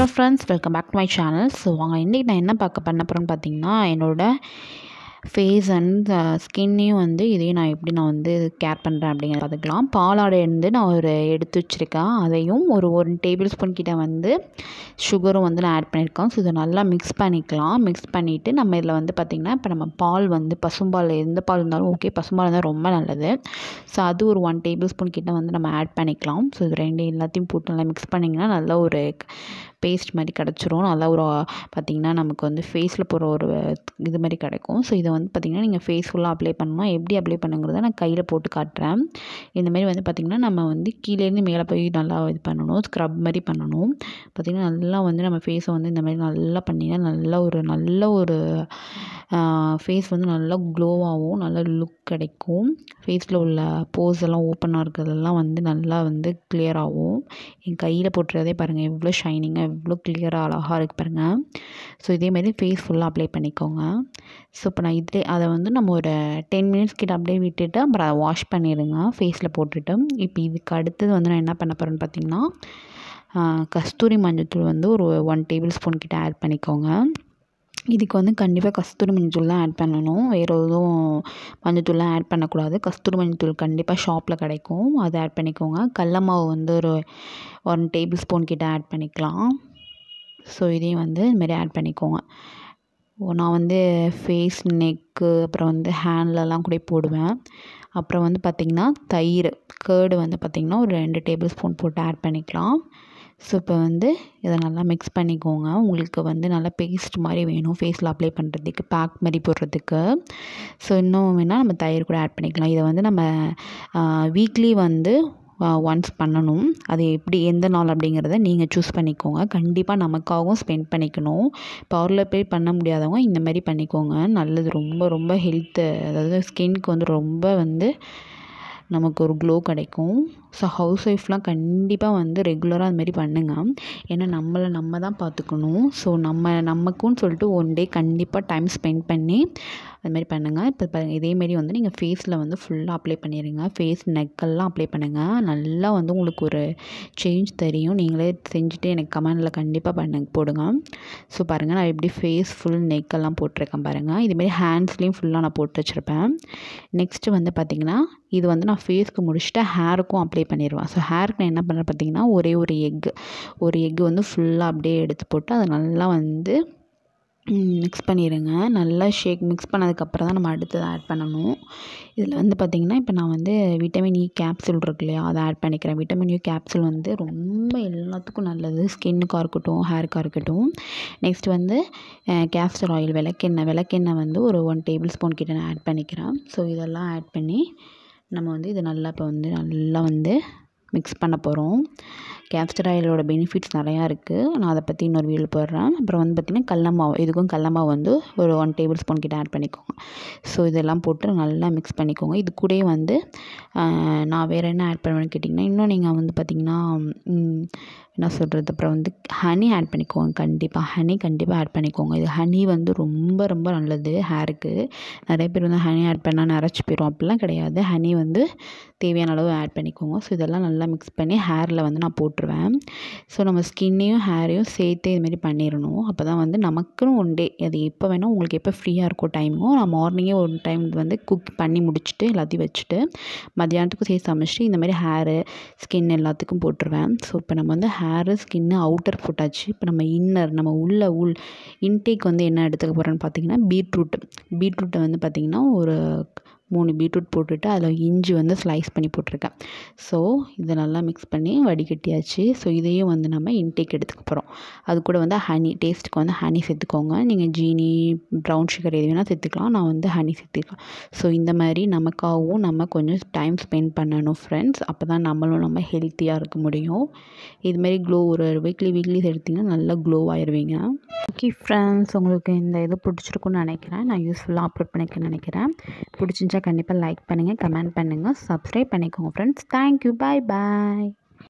hello friends welcome back to my channel so வாங்க இன்றைக்கி நான் என்ன பார்க்க பண்ண போகிறேன்னு பார்த்தீங்கன்னா என்னோடய ஃபேஸ் அண்ட் ஸ்கின்னையும் uh, வந்து இதையும் நான் எப்படி நான் வந்து கேர் பண்ணுறேன் அப்படிங்கிறத பார்த்துக்கலாம் பாலாடை இருந்து நான் ஒரு எடுத்து வச்சுருக்கேன் அதையும் ஒரு ஒன் டேபிள் ஸ்பூன் கிட்ட வந்து சுகரும் வந்து நான் ஆட் பண்ணியிருக்கேன் ஸோ இதை நல்லா மிக்ஸ் பண்ணிக்கலாம் மிக்ஸ் பண்ணிவிட்டு நம்ம இதில் வந்து பார்த்திங்கன்னா இப்போ நம்ம பால் வந்து பசும்பால் எந்த பால் இருந்தாலும் ஓகே பசும்பால் இருந்தால் ரொம்ப நல்லது ஸோ அது ஒரு ஒன் டேபிள் ஸ்பூன் கிட்ட வந்து நம்ம ஆட் பண்ணிக்கலாம் ஸோ இது ரெண்டு எல்லாத்தையும் போட்டு நல்லா மிக்ஸ் பண்ணிங்கன்னா நல்ல ஒரு பேஸ்ட் மாதிரி கிடச்சிரும் நல்லா ஒரு பார்த்திங்கன்னா நமக்கு வந்து ஃபேஸில் போகிற ஒரு இது மாதிரி கிடைக்கும் ஸோ இதை வந்து பார்த்திங்கன்னா நீங்கள் ஃபேஸ் ஃபுல்லாக அப்ளை பண்ணணும் எப்படி அப்ளை பண்ணுங்கிறத நான் கையில் போட்டு காட்டுறேன் இந்தமாரி வந்து பார்த்திங்கன்னா நம்ம வந்து கீழேருந்து மேலே போய் நல்லா இது பண்ணணும் ஸ்க்ரப் மாதிரி பண்ணணும் பார்த்திங்கன்னா நல்லா வந்து நம்ம ஃபேஸை வந்து இந்த மாதிரி நல்லா பண்ணிங்கன்னா நல்ல ஒரு நல்ல ஒரு ஃபேஸ் வந்து நல்லா க்ளோவாகவும் நல்ல லுக் கிடைக்கும் ஃபேஸில் உள்ள போர்ஸ் எல்லாம் ஓப்பனாக இருக்கிறதெல்லாம் வந்து நல்லா வந்து கிளியராகவும் என் கையில் போட்டுறதே பாருங்கள் எவ்வளோ ஷைனிங்காக எவ்வளோ க்ளியராக அழகாக இருக்குது பாருங்கள் ஸோ இதேமாரி ஃபேஸ் ஃபுல்லாக அப்ளை பண்ணிக்கோங்க ஸோ இப்போ நான் இதே அதை வந்து நம்ம ஒரு டென் மினிட்ஸ் கிட்ட அப்படியே விட்டுட்டு அப்புறம் அதை வாஷ் பண்ணிடுங்க ஃபேஸில் போட்டுட்டு இப்போ இதுக்கு அடுத்தது வந்து நான் என்ன பண்ண போகிறேன்னு பார்த்தீங்கன்னா கஸ்தூரி மஞ்சள் தூள் வந்து ஒரு ஒன் டேபிள் ஸ்பூன் கிட்ட ஆட் பண்ணிக்கோங்க இதுக்கு வந்து கண்டிப்பாக கஸ்தூரி மஞ்சள் தான் ஆட் பண்ணணும் வேறு எதுவும் மஞ்சத்தூள்லாம் ஆட் பண்ணக்கூடாது கஸ்தூரி மஞ்சத்தூள் கண்டிப்பாக ஷாப்பில் கிடைக்கும் அதை ஆட் பண்ணிக்கோங்க கடல மாவு வந்து ஒரு ஒன் டேபிள் ஸ்பூன் கிட்டே ஆட் பண்ணிக்கலாம் ஸோ இதையும் வந்து இதுமாரி ஆட் பண்ணிக்கோங்க நான் வந்து ஃபேஸ் நெக்கு அப்புறம் வந்து ஹேண்ட்லலாம் கூட போடுவேன் அப்புறம் வந்து பார்த்திங்கன்னா தயிர் கேர்டு வந்து பார்த்திங்கன்னா ஒரு ரெண்டு டேபிள் ஸ்பூன் போட்டு ஆட் பண்ணிக்கலாம் ஸோ இப்போ வந்து இதை நல்லா மிக்ஸ் பண்ணிக்கோங்க உங்களுக்கு வந்து நல்லா பேஸ்ட் மாதிரி வேணும் ஃபேஸில் அப்ளை பண்ணுறதுக்கு பேக் மாதிரி போடுறதுக்கு ஸோ இன்னும் வேணால் நம்ம தயிர் கூட ஆட் பண்ணிக்கலாம் இதை வந்து நம்ம வீக்லி வந்து ஒன்ஸ் பண்ணணும் அது எப்படி எந்த நாள் அப்படிங்கிறத நீங்கள் சூஸ் பண்ணிக்கோங்க கண்டிப்பாக நமக்காகவும் ஸ்பெண்ட் பண்ணிக்கணும் பார்லர் போய் பண்ண முடியாதவங்க இந்த மாதிரி பண்ணிக்கோங்க நல்லது ரொம்ப ரொம்ப ஹெல்த்து அதாவது ஸ்கின்க்கு வந்து ரொம்ப வந்து நமக்கு ஒரு க்ளோ கிடைக்கும் ஸோ ஹவுஸ் ஒய்ஃப்லாம் கண்டிப்பாக வந்து ரெகுலராக அதுமாரி பண்ணுங்கள் ஏன்னா நம்மளை நம்ம தான் பார்த்துக்கணும் ஸோ நம்ம நமக்குன்னு சொல்லிட்டு ஒன் டே கண்டிப்பாக டைம் ஸ்பெண்ட் பண்ணி அதுமாரி பண்ணுங்கள் இப்போ பாருங்கள் இதேமாரி வந்து நீங்கள் ஃபேஸில் வந்து ஃபுல்லாக அப்ளை பண்ணிடுங்க ஃபேஸ் நெக்கெல்லாம் அப்ளை பண்ணுங்கள் நல்லா வந்து உங்களுக்கு ஒரு சேஞ்ச் தெரியும் நீங்களே செஞ்சுட்டு எனக்கு கமெண்டில் கண்டிப்பாக பண்ண போடுங்க ஸோ பாருங்கள் நான் எப்படி ஃபேஸ் ஃபுல் நெக்கெல்லாம் போட்டிருக்கேன் பாருங்கள் இதுமாரி ஹேண்ட்ஸ்லேயும் ஃபுல்லாக நான் போட்டு வச்சுருப்பேன் நெக்ஸ்ட்டு வந்து பார்த்திங்கன்னா இது வந்து நான் ஃபேஸ்க்கு முடிச்சுட்டு ஹேருக்கும் அப்ளை ஃப்ரை பண்ணிடுவான் ஸோ ஹேருக்கு நான் என்ன பண்ணுறேன் பார்த்தீங்கன்னா ஒரே ஒரு எக் ஒரு எக்கு வந்து ஃபுல்லாக அப்படியே எடுத்து போட்டு அதை நல்லா வந்து மிக்ஸ் பண்ணிடுங்க நல்லா ஷேக் மிக்ஸ் பண்ணதுக்கப்புறம் தான் நம்ம அடுத்தது ஆட் பண்ணணும் இதில் வந்து பார்த்திங்கன்னா இப்போ நான் வந்து விட்டமின் இ கேப்சூல் இருக்கு இல்லையா அதை ஆட் பண்ணிக்கிறேன் விட்டமின் இ கேப்சூல் வந்து ரொம்ப எல்லாத்துக்கும் நல்லது ஸ்கின்னுக்காக இருக்கட்டும் ஹேருக்காக இருக்கட்டும் நெக்ஸ்ட் வந்து கேஸ்டர் ஆயில் விளக்கெண்ணெய் விளக்கெண்ணெய் வந்து ஒரு ஒன் டேபிள் ஸ்பூன் கிட்ட நான் ஆட் பண்ணிக்கிறேன் ஸோ இதெல்லாம் ஆட் பண்ணி நம்ம வந்து இதை நல்லா இப்போ வந்து நல்லா வந்து மிக்ஸ் பண்ண போகிறோம் கேஸ்டர் ஆயிலோட பெனிஃபிட்ஸ் நிறையா இருக்குது நான் அதை பற்றி இன்னொரு வீடியோ போடுறேன் அப்புறம் வந்து பார்த்திங்கன்னா கடலமாவு இதுக்கும் கடலமாவு வந்து ஒரு ஒன் டேபிள் ஸ்பூன் கிட்டே ஆட் பண்ணிக்கோங்க ஸோ இதெல்லாம் போட்டு நல்லா மிக்ஸ் பண்ணிக்கோங்க இது கூட வந்து நான் வேறு என்ன ஆட் பண்ணுவேன்னு கேட்டிங்கன்னா இன்னும் நீங்கள் வந்து பார்த்திங்கன்னா என்ன சொல்கிறது அப்புறம் வந்து ஹனி ஆட் பண்ணிக்கோங்க கண்டிப்பாக ஹனி கண்டிப்பாக ஆட் பண்ணிக்கோங்க இது ஹனி வந்து ரொம்ப ரொம்ப நல்லது ஹேருக்கு நிறைய பேர் வந்து ஹனி ஆட் பண்ணால் நிறச்சி போயிடும் அப்படிலாம் கிடையாது ஹனி வந்து தேவையான அளவு ஆட் பண்ணிக்கோங்க ஸோ இதெல்லாம் நல்லா மிக்ஸ் பண்ணி ஹேரில் வந்து நான் போட்டு போட்டுருவேன் ஸோ நம்ம ஸ்கின்னையும் ஹேரையும் சேர்த்து இதுமாரி பண்ணிடணும் அப்போ தான் வந்து நமக்குன்னு ஒன் டே அது எப்போ வேணால் உங்களுக்கு எப்போ ஃப்ரீயாக இருக்கோ டைமோ நான் மார்னிங்கே ஒன் டைம் வந்து குக் பண்ணி முடிச்சுட்டு எல்லாத்தையும் வச்சுட்டு மத்தியானத்துக்கும் சேர்த்து சமைச்சிட்டு மாதிரி ஹேரு ஸ்கின் எல்லாத்துக்கும் போட்டுருவேன் ஸோ இப்போ நம்ம வந்து ஹேரு ஸ்கின்னு அவுட்டர் போட்டாச்சு இப்போ நம்ம இன்னர் நம்ம உள்ள உள் இன்டேக் வந்து என்ன எடுத்துக்க போகிறோன்னு பார்த்தீங்கன்னா பீட்ரூட் பீட்ரூட்டை வந்து பார்த்திங்கன்னா ஒரு மூணு பீட்ரூட் போட்டுட்டு அதில் இஞ்சி வந்து ஸ்லைஸ் பண்ணி போட்டிருக்கேன் ஸோ இதை நல்லா மிக்ஸ் பண்ணி வடிகட்டியாச்சு ஸோ இதையும் வந்து நம்ம இன்டேக் எடுத்துக்க போகிறோம் அது கூட வந்து ஹனி டேஸ்ட்டுக்கு வந்து ஹனி சேர்த்துக்கோங்க நீங்கள் ஜீனி ப்ரௌன் சுகர் எது வேணால் சேர்த்துக்கலாம் நான் வந்து ஹனி சேர்த்துக்கலாம் ஸோ இந்த மாதிரி நமக்காகவும் நம்ம கொஞ்சம் டைம் ஸ்பெண்ட் பண்ணணும் ஃப்ரெண்ட்ஸ் அப்போ தான் நம்மளும் நம்ம ஹெல்த்தியாக இருக்க முடியும் இதுமாரி க்ளோ ஒரு வீக்லி வீக்லி சேர்த்திங்கன்னா நல்லா க்ளோ ஆயிடுவீங்க ஓகே ஃப்ரெண்ட்ஸ் உங்களுக்கு இந்த இது பிடிச்சிருக்குன்னு நினைக்கிறேன் நான் யூஸ்ஃபுல்லாக அப்லோட் பண்ணிக்க நினைக்கிறேன் பிடிச்சிருந்தா கண்டிப்பாக லைக் பண்ணுங்கள் கமெண்ட் பண்ணுங்கள் சப்ஸ்கிரைப் பண்ணிக்கோங்க ஃப்ரெண்ட்ஸ் தேங்க்யூ பாய் பாய்